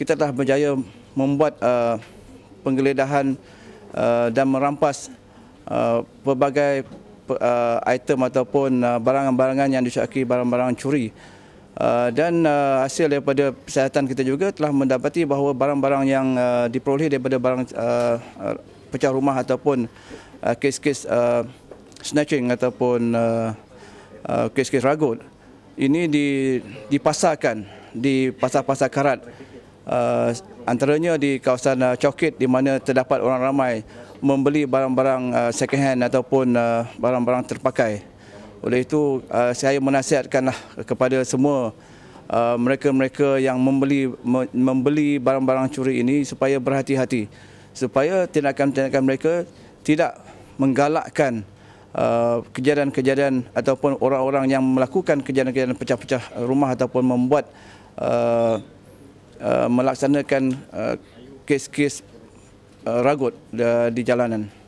kita telah berjaya membuat uh, penggeledahan uh, dan merampas uh, pelbagai uh, item ataupun uh, barangan-barangan uh, yang disyaki barang-barang curi. Uh, dan uh, hasil daripada kesihatan kita juga telah mendapati bahawa barang-barang yang uh, diperoleh daripada barang uh, uh pecah rumah ataupun uh, kes-kes uh, snatching ataupun uh, uh, kes-kes ragut ini di, dipasarkan di pasar-pasar karat uh, antaranya di kawasan uh, eh, Cokit di mana terdapat orang ramai membeli barang-barang uh, eh, second hand ataupun uh, barang-barang terpakai. Oleh itu uh, saya menasihatkanlah kepada semua uh, mereka-mereka yang membeli me- membeli barang-barang curi ini supaya berhati-hati supaya tindakan-tindakan mereka tidak menggalakkan uh, kejadian-kejadian ataupun orang-orang yang melakukan kejadian-kejadian pecah-pecah rumah ataupun membuat Uh, melaksanakan uh, kes-kes uh, ragut di jalanan.